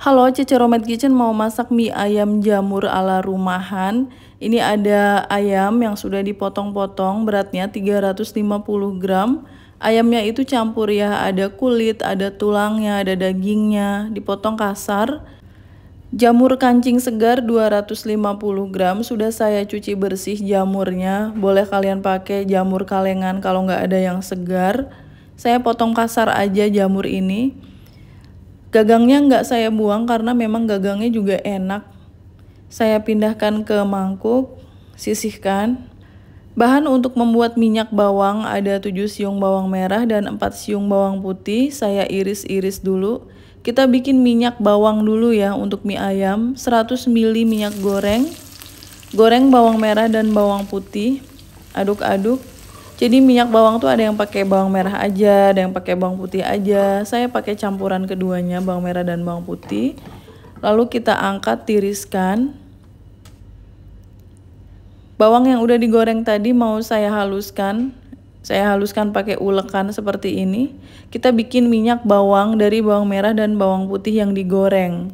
Halo Cece Romet Kitchen mau masak mie ayam jamur ala rumahan Ini ada ayam yang sudah dipotong-potong beratnya 350 gram Ayamnya itu campur ya ada kulit, ada tulangnya, ada dagingnya Dipotong kasar Jamur kancing segar 250 gram Sudah saya cuci bersih jamurnya Boleh kalian pakai jamur kalengan kalau nggak ada yang segar Saya potong kasar aja jamur ini Gagangnya nggak saya buang karena memang gagangnya juga enak. Saya pindahkan ke mangkuk, sisihkan. Bahan untuk membuat minyak bawang ada 7 siung bawang merah dan 4 siung bawang putih, saya iris-iris dulu. Kita bikin minyak bawang dulu ya untuk mie ayam, 100 ml minyak goreng, goreng bawang merah dan bawang putih, aduk-aduk, jadi minyak bawang tuh ada yang pakai bawang merah aja, ada yang pakai bawang putih aja. Saya pakai campuran keduanya, bawang merah dan bawang putih. Lalu kita angkat tiriskan. Bawang yang udah digoreng tadi mau saya haluskan. Saya haluskan pakai ulekan seperti ini. Kita bikin minyak bawang dari bawang merah dan bawang putih yang digoreng.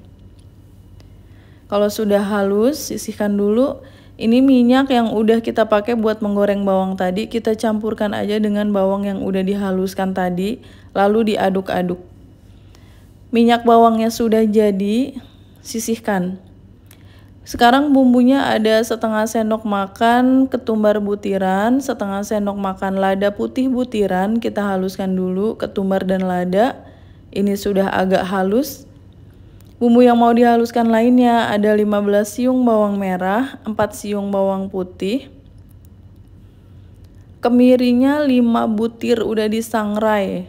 Kalau sudah halus, sisihkan dulu. Ini minyak yang udah kita pakai buat menggoreng bawang tadi, kita campurkan aja dengan bawang yang udah dihaluskan tadi, lalu diaduk-aduk. Minyak bawangnya sudah jadi, sisihkan. Sekarang bumbunya ada setengah sendok makan ketumbar butiran, setengah sendok makan lada putih butiran, kita haluskan dulu ketumbar dan lada. Ini sudah agak halus, Bumbu yang mau dihaluskan lainnya ada 15 siung bawang merah, 4 siung bawang putih, kemirinya 5 butir udah disangrai,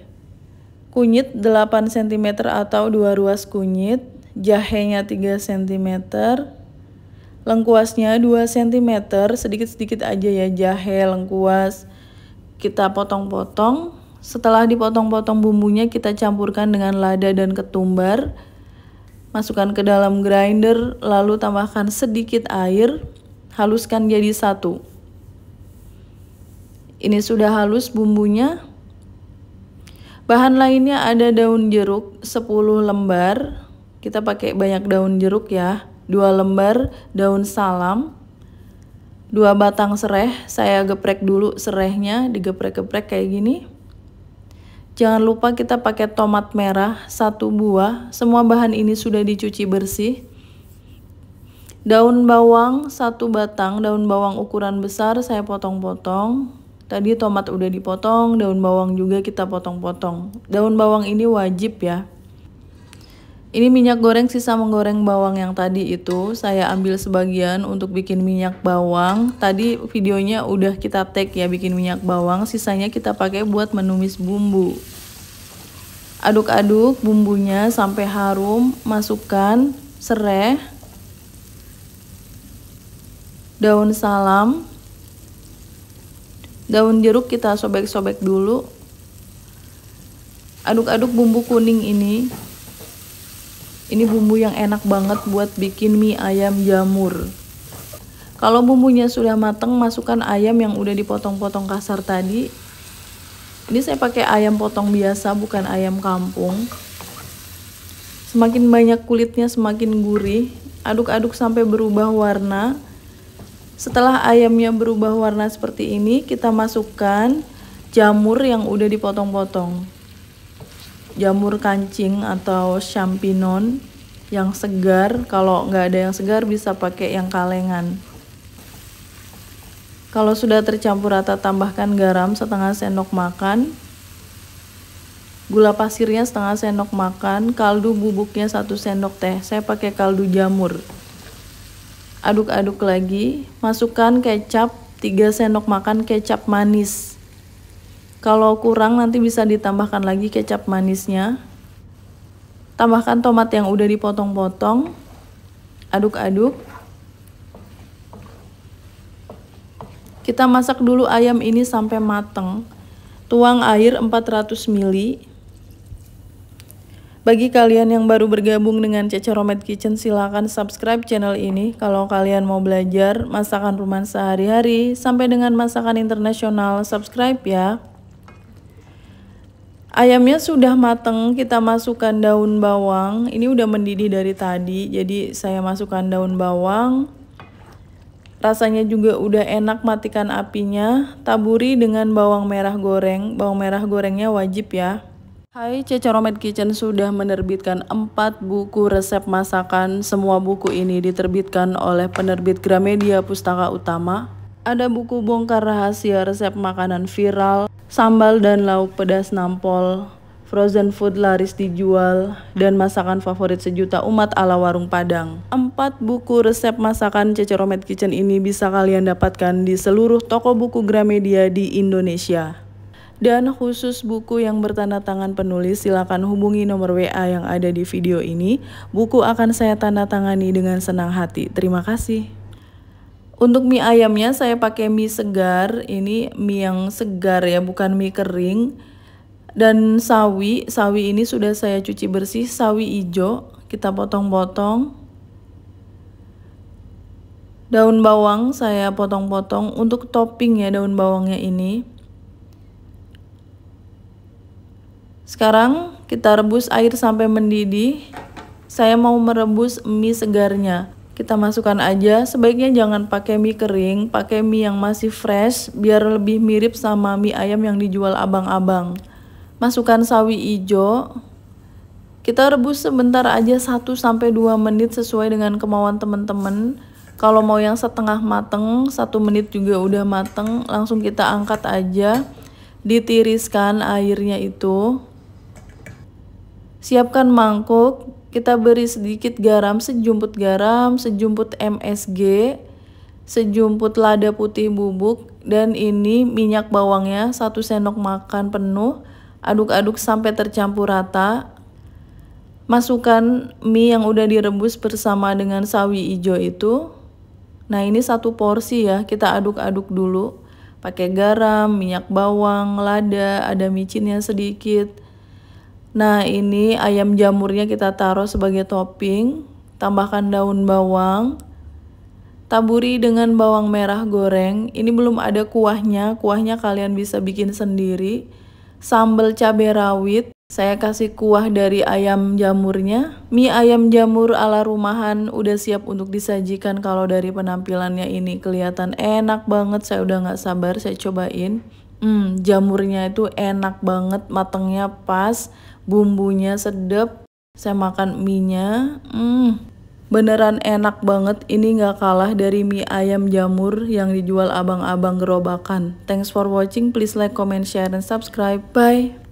kunyit 8 cm atau 2 ruas kunyit, jahenya 3 cm, lengkuasnya 2 cm, sedikit-sedikit aja ya jahe, lengkuas, kita potong-potong. Setelah dipotong-potong bumbunya, kita campurkan dengan lada dan ketumbar. Masukkan ke dalam grinder, lalu tambahkan sedikit air, haluskan jadi satu. Ini sudah halus bumbunya. Bahan lainnya ada daun jeruk 10 lembar. Kita pakai banyak daun jeruk ya. 2 lembar daun salam. 2 batang serai, saya geprek dulu serainya, digeprek-geprek kayak gini. Jangan lupa kita pakai tomat merah, satu buah. Semua bahan ini sudah dicuci bersih. Daun bawang, satu batang. Daun bawang ukuran besar saya potong-potong. Tadi tomat udah dipotong, daun bawang juga kita potong-potong. Daun bawang ini wajib ya. Ini minyak goreng sisa menggoreng bawang yang tadi itu saya ambil sebagian untuk bikin minyak bawang. Tadi videonya udah kita take ya bikin minyak bawang, sisanya kita pakai buat menumis bumbu. Aduk-aduk bumbunya sampai harum, masukkan serai, daun salam, daun jeruk kita sobek-sobek dulu. Aduk-aduk bumbu kuning ini ini bumbu yang enak banget buat bikin mie ayam jamur. Kalau bumbunya sudah matang, masukkan ayam yang udah dipotong-potong kasar tadi. Ini saya pakai ayam potong biasa, bukan ayam kampung. Semakin banyak kulitnya, semakin gurih. Aduk-aduk sampai berubah warna. Setelah ayamnya berubah warna seperti ini, kita masukkan jamur yang udah dipotong-potong jamur kancing atau champignon yang segar. Kalau nggak ada yang segar bisa pakai yang kalengan. Kalau sudah tercampur rata tambahkan garam setengah sendok makan. Gula pasirnya setengah sendok makan, kaldu bubuknya satu sendok teh. Saya pakai kaldu jamur. Aduk-aduk lagi, masukkan kecap 3 sendok makan kecap manis kalau kurang nanti bisa ditambahkan lagi kecap manisnya. Tambahkan tomat yang udah dipotong-potong. Aduk-aduk. Kita masak dulu ayam ini sampai mateng. Tuang air 400 ml. Bagi kalian yang baru bergabung dengan Cece Romet Kitchen, silahkan subscribe channel ini. Kalau kalian mau belajar masakan rumah sehari-hari sampai dengan masakan internasional, subscribe ya. Ayamnya sudah mateng, kita masukkan daun bawang. Ini udah mendidih dari tadi, jadi saya masukkan daun bawang. Rasanya juga udah enak matikan apinya. Taburi dengan bawang merah goreng. Bawang merah gorengnya wajib ya. Hai, Cecoromet Kitchen sudah menerbitkan 4 buku resep masakan. Semua buku ini diterbitkan oleh penerbit Gramedia Pustaka Utama. Ada buku bongkar rahasia resep makanan viral, Sambal dan lauk pedas nampol, frozen food laris dijual, dan masakan favorit sejuta umat ala warung Padang. Empat buku resep masakan Ceceromet Kitchen ini bisa kalian dapatkan di seluruh toko buku Gramedia di Indonesia. Dan khusus buku yang bertanda tangan penulis silakan hubungi nomor WA yang ada di video ini. Buku akan saya tanda tangani dengan senang hati. Terima kasih. Untuk mie ayamnya saya pakai mie segar, ini mie yang segar ya, bukan mie kering. Dan sawi, sawi ini sudah saya cuci bersih, sawi hijau, kita potong-potong. Daun bawang saya potong-potong untuk topping ya daun bawangnya ini. Sekarang kita rebus air sampai mendidih. Saya mau merebus mie segarnya kita masukkan aja. Sebaiknya jangan pakai mie kering, pakai mie yang masih fresh biar lebih mirip sama mie ayam yang dijual abang-abang. Masukkan sawi ijo. Kita rebus sebentar aja 1 sampai 2 menit sesuai dengan kemauan teman-teman. Kalau mau yang setengah mateng, satu menit juga udah mateng, langsung kita angkat aja. Ditiriskan airnya itu. Siapkan mangkuk, kita beri sedikit garam, sejumput garam, sejumput MSG, sejumput lada putih bubuk, dan ini minyak bawangnya satu sendok makan penuh, aduk-aduk sampai tercampur rata. Masukkan mie yang udah direbus bersama dengan sawi ijo itu. Nah ini satu porsi ya, kita aduk-aduk dulu. Pakai garam, minyak bawang, lada, ada micinnya sedikit, Nah ini ayam jamurnya kita taruh sebagai topping. Tambahkan daun bawang. Taburi dengan bawang merah goreng. Ini belum ada kuahnya. Kuahnya kalian bisa bikin sendiri. Sambal cabai rawit. Saya kasih kuah dari ayam jamurnya. Mie ayam jamur ala rumahan udah siap untuk disajikan kalau dari penampilannya ini kelihatan enak banget. Saya udah gak sabar saya cobain. Hmm, jamurnya itu enak banget, matangnya pas, bumbunya sedap. Saya makan mie-nya, hmm, beneran enak banget. Ini nggak kalah dari mie ayam jamur yang dijual abang-abang gerobakan. Thanks for watching, please like, comment, share, and subscribe. Bye!